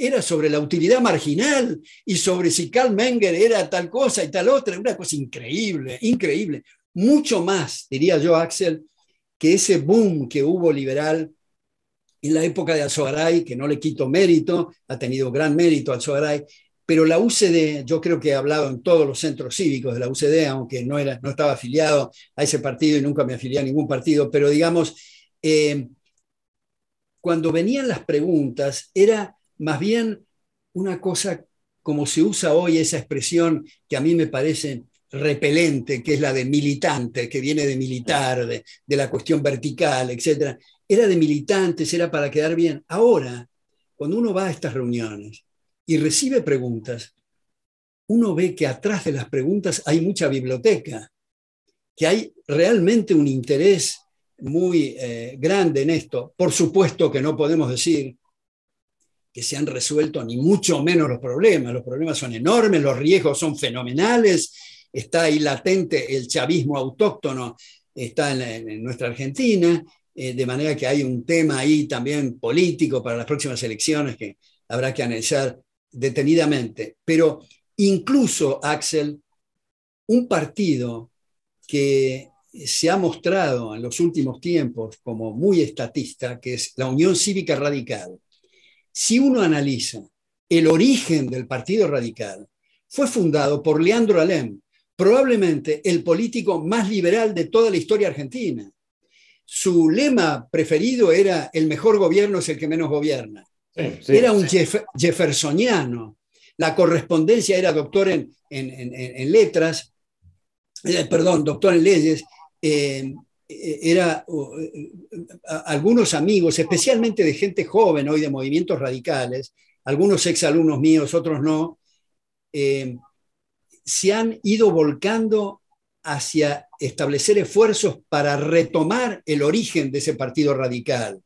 Era sobre la utilidad marginal y sobre si Karl Menger era tal cosa y tal otra. Una cosa increíble, increíble. Mucho más, diría yo, Axel, que ese boom que hubo liberal en la época de Alzogaray, que no le quito mérito, ha tenido gran mérito Alzogaray, pero la UCD, yo creo que he hablado en todos los centros cívicos de la UCD, aunque no, era, no estaba afiliado a ese partido y nunca me afilié a ningún partido, pero digamos, eh, cuando venían las preguntas era más bien una cosa como se usa hoy esa expresión que a mí me parece repelente, que es la de militante, que viene de militar, de, de la cuestión vertical, etc era de militantes, era para quedar bien. Ahora, cuando uno va a estas reuniones y recibe preguntas, uno ve que atrás de las preguntas hay mucha biblioteca, que hay realmente un interés muy eh, grande en esto. Por supuesto que no podemos decir que se han resuelto ni mucho menos los problemas. Los problemas son enormes, los riesgos son fenomenales, está ahí latente el chavismo autóctono, está en nuestra Argentina, eh, de manera que hay un tema ahí también político para las próximas elecciones que habrá que analizar detenidamente. Pero incluso, Axel, un partido que se ha mostrado en los últimos tiempos como muy estatista, que es la Unión Cívica Radical, si uno analiza el origen del Partido Radical, fue fundado por Leandro Alem, probablemente el político más liberal de toda la historia argentina su lema preferido era el mejor gobierno es el que menos gobierna. era un jeffersoniano. La correspondencia era doctor en, letras, eh, perdón, doctor en leyes. Eh, era eh, algunos amigos, especialmente de gente joven hoy de movimientos radicales, algunos exalumnos míos, otros no, se han ido volcando hacia establecer esfuerzos para retomar el origen de ese partido radical,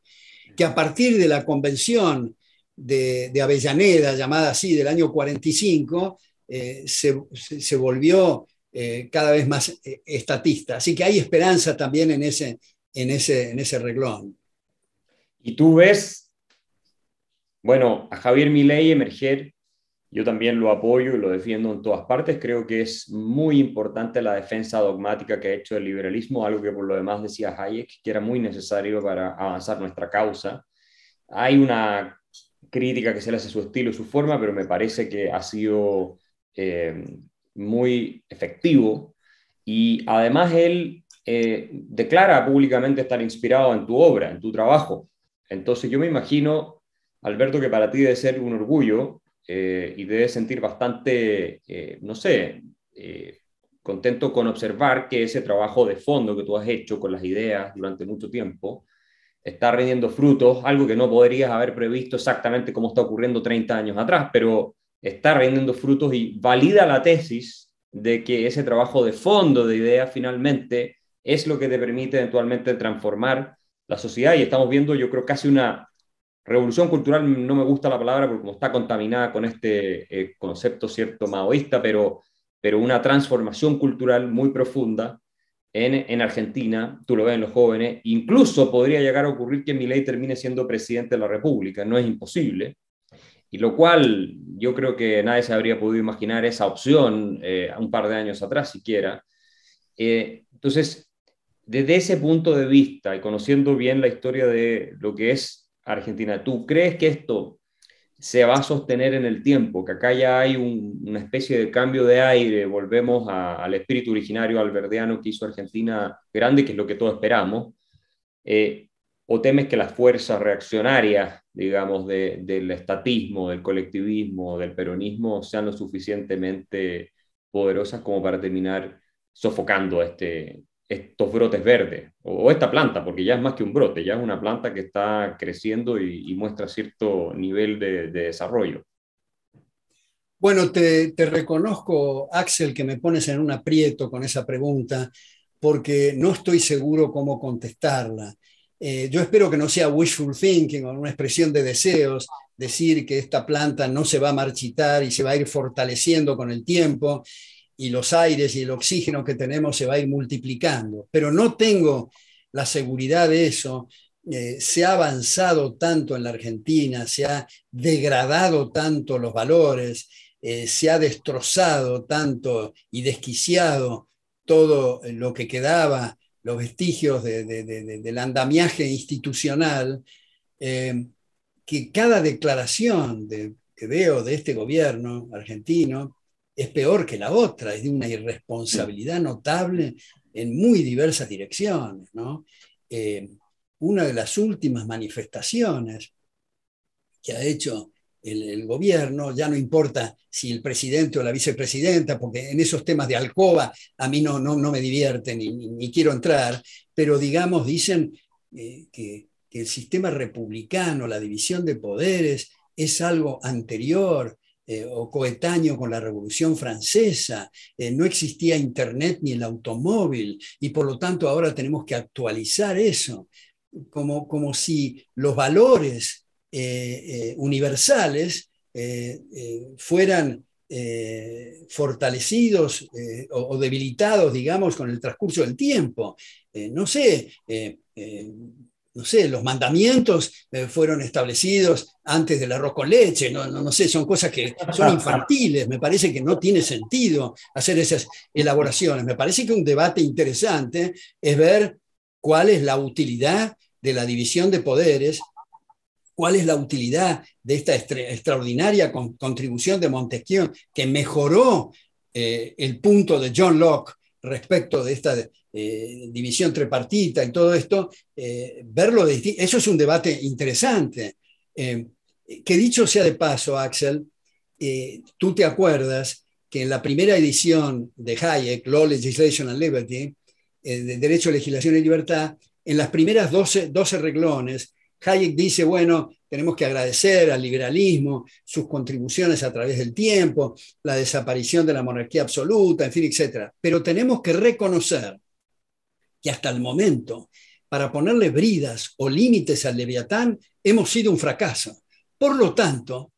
que a partir de la convención de, Avellaneda, llamada así, del año 45, eh, se, volvió eh, cada vez más eh, estatista. Así que hay esperanza también en ese, en ese, en ese reglón. Y tú ves, bueno, a Javier Milei emerger yo también lo apoyo y lo defiendo en todas partes. Creo que es muy importante la defensa dogmática que ha hecho el liberalismo, algo que por lo demás decía Hayek, que era muy necesario para avanzar nuestra causa. Hay una crítica que se le hace su estilo, su forma, pero me parece que ha sido eh, muy efectivo. Y además él eh, declara públicamente estar inspirado en tu obra, en tu trabajo. Entonces yo me imagino, Alberto, que para ti debe ser un orgullo eh, y debe sentir bastante, eh, no sé, eh, contento con observar que ese trabajo de fondo que tú has hecho con las ideas durante mucho tiempo está rindiendo frutos, algo que no podrías haber previsto exactamente como está ocurriendo 30 años atrás, pero está rindiendo frutos y valida la tesis de que ese trabajo de fondo de ideas finalmente es lo que te permite eventualmente transformar la sociedad y estamos viendo yo creo casi una Revolución cultural mm, no me gusta la palabra porque como está contaminada con este eh, concepto cierto maoísta, pero, pero una transformación cultural muy profunda en, Argentina, tú lo ves en los jóvenes, incluso podría llegar a ocurrir que Milei termine siendo presidente de la República, no es imposible, y lo cual yo creo que nadie se habría podido imaginar esa opción eh, un par de años atrás siquiera. Eh, entonces, desde ese punto de vista y conociendo bien la historia de lo que es Argentina. ¿Tú crees que esto se va a sostener en el tiempo? Que acá ya hay una especie de cambio de aire, volvemos al espíritu originario alberdeano que hizo Argentina grande, que es lo que todos esperamos. Eh, ¿O temes que las fuerzas reaccionarias, digamos, del estatismo, del colectivismo, del peronismo, sean lo suficientemente poderosas como para terminar sofocando este, estos brotes verdes o esta planta, porque ya es más que un brote, ya es una planta que está creciendo y, muestra cierto nivel de, desarrollo. Bueno, te, reconozco, Axel, que me pones en un aprieto con esa pregunta, porque no estoy seguro cómo contestarla. Eh, yo espero que no sea wishful thinking o una expresión de deseos, decir que esta planta no se va a marchitar y se va a ir fortaleciendo con el tiempo y los aires y el oxígeno que tenemos se va a ir multiplicando. Pero no tengo la seguridad de eso. Eh, se ha avanzado tanto en la Argentina, se ha degradado tanto los valores, eh, se ha destrozado tanto y desquiciado todo lo que quedaba, los vestigios del andamiaje institucional, eh, que cada declaración que veo de este gobierno argentino es peor que la otra, es de una irresponsabilidad notable en muy diversas direcciones. Eh, una de las últimas manifestaciones que ha hecho el, gobierno, ya no importa si el presidente o la vicepresidenta, porque en esos temas de alcoba a mí no, no, me divierten ni, quiero entrar, pero digamos, dicen eh, que el sistema republicano, la división de poderes, es algo anterior eh, o coetáneo con la Revolución Francesa, eh, no existía Internet ni el automóvil, y por lo tanto ahora tenemos que actualizar eso, como, como si los valores eh, universales fueran fortalecidos o, o, debilitados, digamos, con el transcurso del tiempo. no sé no sé, los mandamientos eh, fueron establecidos antes del arroz con leche, no, no, sé, son cosas que son ah, ah. infantiles, me parece que no tiene sentido hacer esas elaboraciones. Me parece que un debate interesante es ver cuál es la utilidad de la división de poderes, cuál es la utilidad de esta extraordinaria contribución de Montesquieu que mejoró eh, el punto de John Locke respecto de esta eh, división tripartita y todo esto, eh, verlo Eso es un debate interesante. Eh, que dicho sea de paso, Axel, tú te acuerdas que en la primera edición de Hayek, Law, Legislation and Liberty, de Derecho, Legislación y Libertad, en las primeras 12, 12 reglones, Hayek dice, bueno, tenemos que agradecer al liberalismo sus contribuciones a través del tiempo, la desaparición de la monarquía absoluta, en fin, etc. Pero tenemos que reconocer que hasta el momento, para ponerle bridas o límites al leviatán, hemos sido un fracaso. Por lo tanto,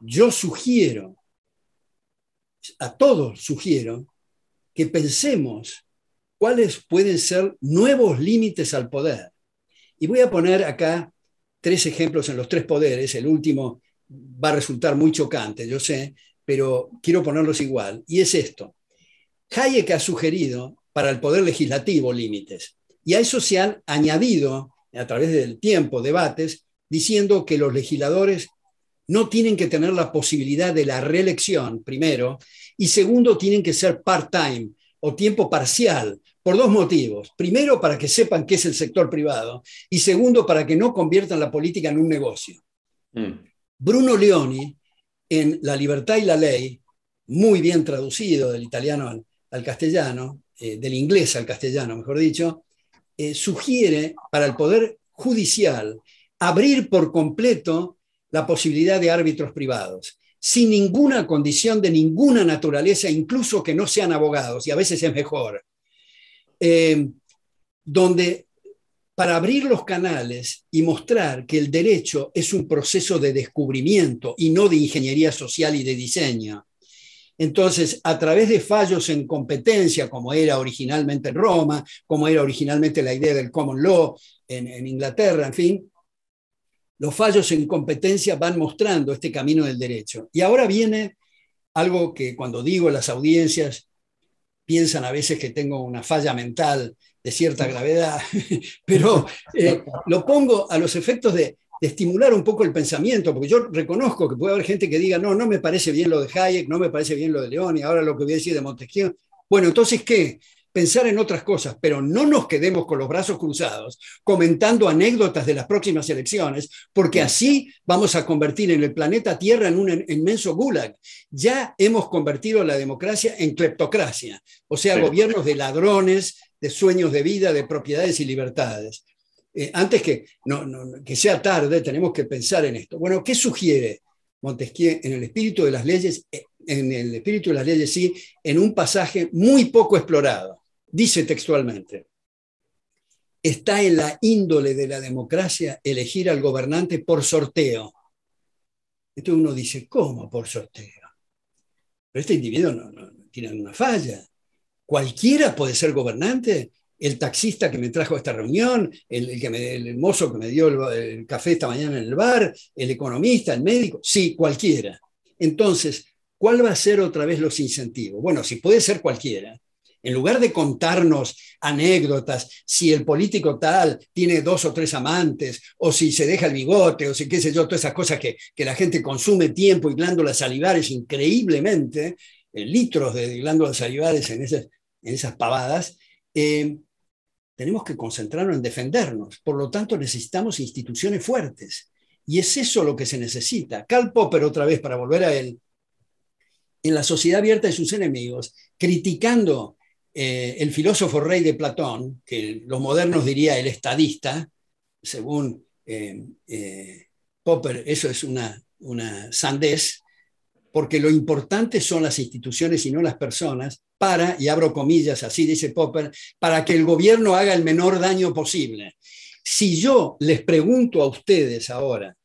yo sugiero, a todos sugiero, que pensemos cuáles pueden ser nuevos límites al poder y voy a poner acá tres ejemplos en los tres poderes. El último va a resultar muy chocante, yo sé, pero quiero ponerlos igual. Y es esto. Hayek ha sugerido para el poder legislativo límites. Y a eso se han añadido, a través del tiempo, debates diciendo que los legisladores no tienen que tener la posibilidad de la reelección, primero, y segundo, tienen que ser part-time o tiempo parcial, por dos motivos. Primero, para que sepan qué es el sector privado y segundo, para que no conviertan la política en un negocio. Mm. Bruno Leoni, en La libertad y la ley, muy bien traducido del italiano al, castellano, eh, del inglés al castellano, mejor dicho, eh, sugiere para el Poder Judicial abrir por completo la posibilidad de árbitros privados, sin ninguna condición de ninguna naturaleza, incluso que no sean abogados, y a veces es mejor, Em, donde para abrir los canales y mostrar que el derecho es un proceso de descubrimiento y no de ingeniería social y de diseño. Entonces, a través de fallos en competencia, como era originalmente en Roma, como era originalmente la idea del common law en, en, Inglaterra, en fin, los fallos en competencia van mostrando este camino del derecho. Y ahora viene algo que cuando digo las audiencias piensan a veces que tengo una falla mental de cierta gravedad, pero eh, lo pongo a los efectos de, de, estimular un poco el pensamiento, porque yo reconozco que puede haber gente que diga, no, no me parece bien lo de Hayek, no me parece bien lo de León y ahora lo que voy a decir de Montesquieu. Bueno, entonces, ¿qué? pensar en otras cosas, pero no nos quedemos con los brazos cruzados comentando anécdotas de las próximas elecciones, porque así vamos a convertir en el planeta Tierra en un inmenso gulag. Ya hemos convertido la democracia en cleptocracia, o sea, gobiernos de ladrones, de sueños de vida, de propiedades y libertades. Eh, antes que, no, que sea tarde, tenemos que pensar en esto. Bueno, ¿qué sugiere Montesquieu en el espíritu de las leyes eh, en el espíritu de las leyes sí, en un pasaje muy poco explorado. Dice textualmente, está en la índole de la democracia elegir al gobernante por sorteo. Entonces uno dice, ¿cómo por sorteo? Pero este individuo no, tiene una falla. Cualquiera puede ser gobernante. El taxista que me trajo a esta reunión, el, que el mozo que me dio el café esta mañana en el bar, el economista, el médico, sí, cualquiera. Entonces, ¿Cuál va a ser otra vez los incentivos? Bueno, si puede ser cualquiera, en lugar de contarnos anécdotas, si el político tal tiene dos o tres amantes, o si se deja el bigote, o si qué sé yo, todas esas cosas que, que la gente consume tiempo y glándulas salivares increíblemente, eh, litros de glándulas salivares en esas, en esas pavadas, eh, tenemos que concentrarnos en defendernos. Por lo tanto, necesitamos instituciones fuertes. Y es eso lo que se necesita. Karl Popper, otra vez, para volver a él, en la sociedad abierta de sus enemigos, criticando eh, el filósofo rey de Platón, que los modernos diría el estadista, según eh, eh, Popper, eso es una, una sandez, porque lo importante son las instituciones y no las personas, para, y abro comillas, así dice Popper, para que el gobierno haga el menor daño posible. Si yo les pregunto a ustedes ahora,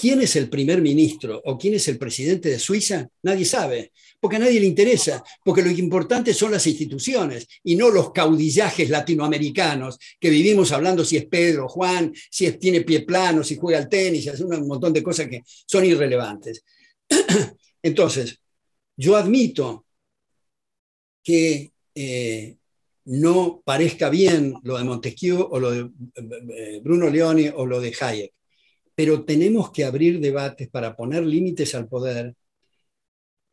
¿Quién es el primer ministro o quién es el presidente de Suiza? Nadie sabe, porque a nadie le interesa, porque lo importante son las instituciones y no los caudillajes latinoamericanos que vivimos hablando si es Pedro, Juan, si tiene pie plano, si juega al tenis, hace un montón de cosas que son irrelevantes. Entonces, yo admito que eh, no parezca bien lo de Montesquieu o lo de eh, Bruno Leone o lo de Hayek pero tenemos que abrir debates para poner límites al poder,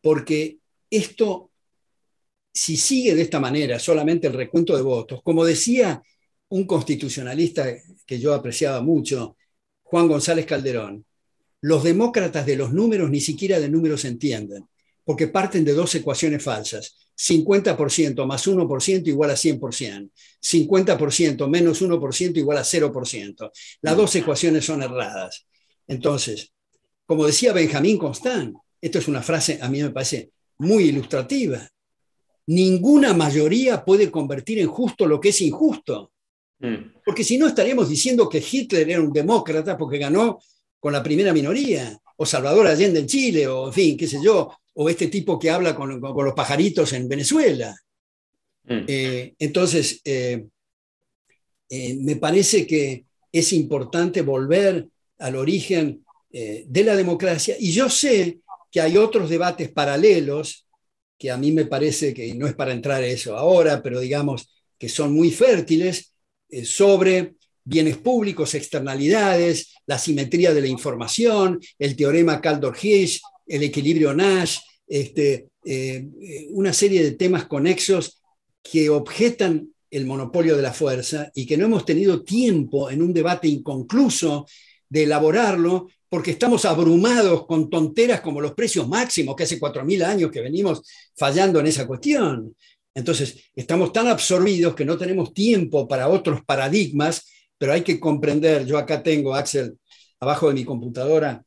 porque esto, si sigue de esta manera, solamente el recuento de votos, como decía un constitucionalista que yo apreciaba mucho, Juan González Calderón, los demócratas de los números ni siquiera de números entienden, porque parten de dos ecuaciones falsas. 50% más 1% igual a 100%. 50% menos 1% igual a 0%. Las dos ecuaciones son erradas. Entonces, como decía Benjamín Constant, esto es una frase a mí me parece muy ilustrativa, ninguna mayoría puede convertir en justo lo que es injusto. Mm. Porque si no estaríamos diciendo que Hitler era un demócrata porque ganó con la primera minoría, o Salvador Allende en Chile, o en fin, qué sé yo, o este tipo que habla con, los pajaritos en Venezuela. Mm. Eh, entonces, eh, eh, me parece que es importante volver al origen de la democracia y yo sé que hay otros debates paralelos que a mí me parece que no es para entrar eso ahora, pero digamos que son muy fértiles sobre bienes públicos, externalidades, la simetría de la información, el teorema Caldor-Hirsch, el equilibrio Nash, este, eh, eh, una serie de temas conexos que objetan el monopolio de la fuerza y que no hemos tenido tiempo en un debate inconcluso de elaborarlo porque estamos abrumados con tonteras como los precios máximos, que hace 4.000 años que venimos fallando en esa cuestión. Entonces, estamos tan absorbidos que no tenemos tiempo para otros paradigmas, pero hay que comprender, yo acá tengo, Axel, abajo de mi computadora,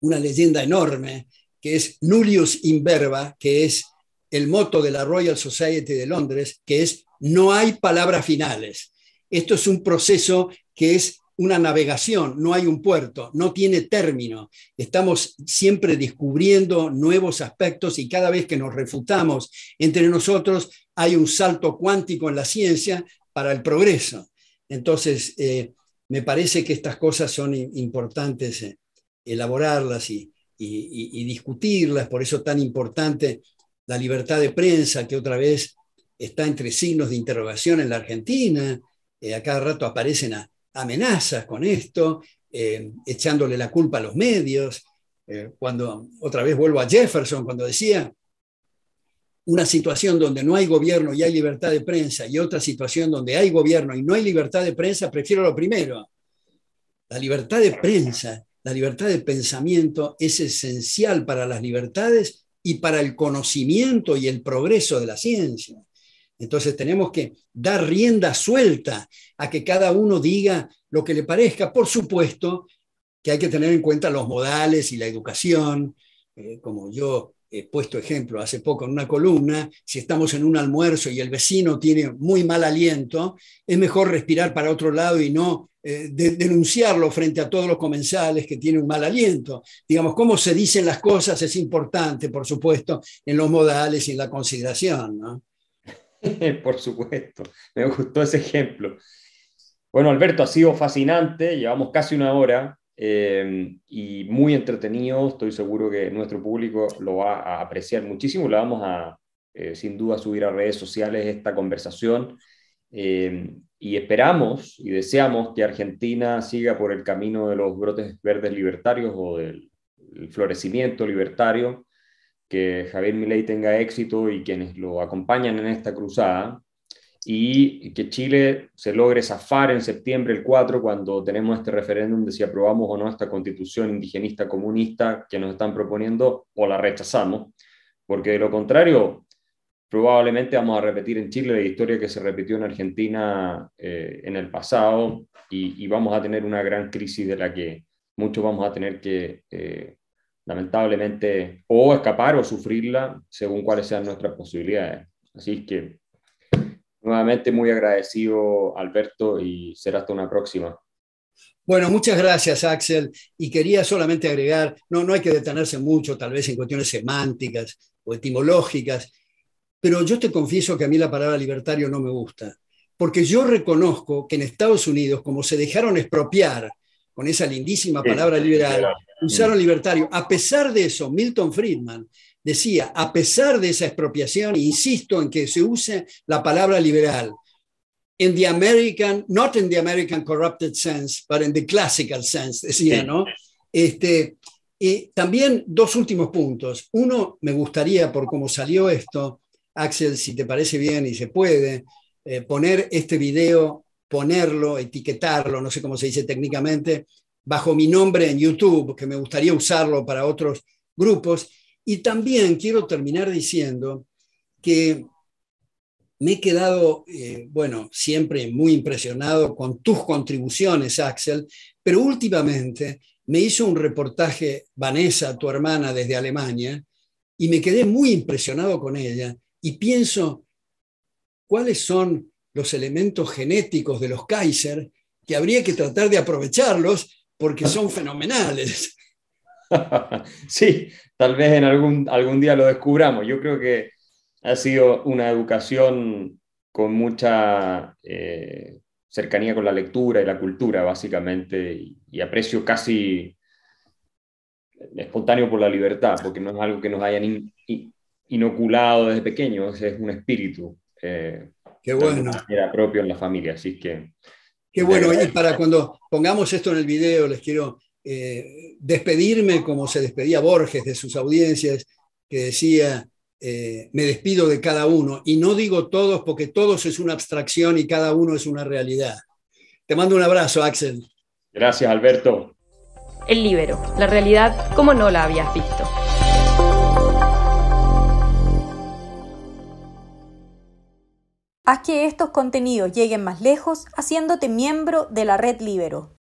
una leyenda enorme, que es Nullius in que es el moto de la Royal Society de Londres, que es no hay palabras finales. Esto es un proceso que es una navegación, no hay un puerto, no tiene término. Estamos siempre descubriendo nuevos aspectos y cada vez que nos refutamos entre nosotros hay un salto cuántico en la ciencia para el progreso. Entonces, eh, me parece que estas cosas son importantes eh, elaborarlas y, discutirlas, por eso tan importante la libertad de prensa, que otra vez está entre signos de interrogación en la Argentina, eh, a cada rato aparecen amenazas con esto, eh, echándole la culpa a los medios, eh, cuando otra vez vuelvo a Jefferson, cuando decía, una situación donde no hay gobierno y hay libertad de prensa y otra situación donde hay gobierno y no hay libertad de prensa, prefiero lo primero. La libertad de prensa la libertad de pensamiento es esencial para las libertades y para el conocimiento y el progreso de la ciencia. Entonces tenemos que dar rienda suelta a que cada uno diga lo que le parezca. Por supuesto que hay que tener en cuenta los modales y la educación, eh, como yo he puesto ejemplo hace poco en una columna, si estamos en un almuerzo y el vecino tiene muy mal aliento, es mejor respirar para otro lado y no eh, denunciarlo frente a todos los comensales que tienen un mal aliento. Digamos, cómo se dicen las cosas es importante, por supuesto, en los modales y en la consideración. por supuesto, me gustó ese ejemplo. Bueno, Alberto, ha sido fascinante, llevamos casi una hora, Em, y muy entretenido. Estoy seguro que nuestro público lo va a apreciar muchísimo. lo vamos a, eh, sin duda, subir a redes sociales esta conversación. Em, y esperamos y deseamos que Argentina siga por el camino de los brotes verdes libertarios o del florecimiento libertario, que Javier Milei tenga éxito y quienes lo acompañan en esta cruzada, y que Chile se logre zafar en septiembre el 4 cuando tenemos este referéndum de si aprobamos o no esta constitución indigenista comunista que nos están proponiendo o la rechazamos, porque de lo contrario probablemente vamos a repetir en Chile la historia que se repitió en Argentina eh, en el pasado y, vamos a tener una gran crisis de la que muchos vamos a tener que eh, lamentablemente o escapar o sufrirla según cuáles sean nuestras posibilidades. Así que Nuevamente muy agradecido, Alberto, y será hasta una próxima. Bueno, muchas gracias, Axel. Y quería solamente agregar, no, no hay que detenerse mucho, tal vez en cuestiones semánticas o etimológicas, pero yo te confieso que a mí la palabra libertario no me gusta, porque yo reconozco que en Estados Unidos, como se dejaron expropiar con esa lindísima palabra liberal, usaron mm. libertario. A pesar de eso, Milton Friedman, decía, a pesar de esa expropiación, e insisto en que se use la palabra liberal, en the American, not in the American corrupted sense, but in the classical sense, decía, ¿no? Este, y también dos últimos puntos. Uno, me gustaría, por cómo salió esto, Axel, si te parece bien y se puede, eh, poner este video, ponerlo, etiquetarlo, no sé cómo se dice técnicamente, bajo mi nombre en YouTube, que me gustaría usarlo para otros grupos. Y también quiero terminar diciendo que me he quedado, eh, bueno, siempre muy impresionado con tus contribuciones, Axel, pero últimamente me hizo un reportaje Vanessa, tu hermana, desde Alemania, y me quedé muy impresionado con ella y pienso cuáles son los elementos genéticos de los Kaiser que habría que tratar de aprovecharlos porque son fenomenales. sí, tal vez en algún, algún día lo descubramos. Yo creo que ha sido una educación con mucha eh, cercanía con la lectura y la cultura, básicamente, y, aprecio casi espontáneo por la libertad, porque no es algo que nos hayan inoculado desde pequeños, es un espíritu. Eh, que bueno. Era propio en la familia, así que... Qué bueno, y para cuando pongamos esto en el video, les quiero eh, despedirme como se despedía Borges de sus audiencias, que decía, eh, me despido de cada uno, y no digo todos porque todos es una abstracción y cada uno es una realidad. Te mando un abrazo, Axel. Gracias, Alberto. El libero, la realidad como no la habías visto. Haz que estos contenidos lleguen más lejos haciéndote miembro de la red Libero.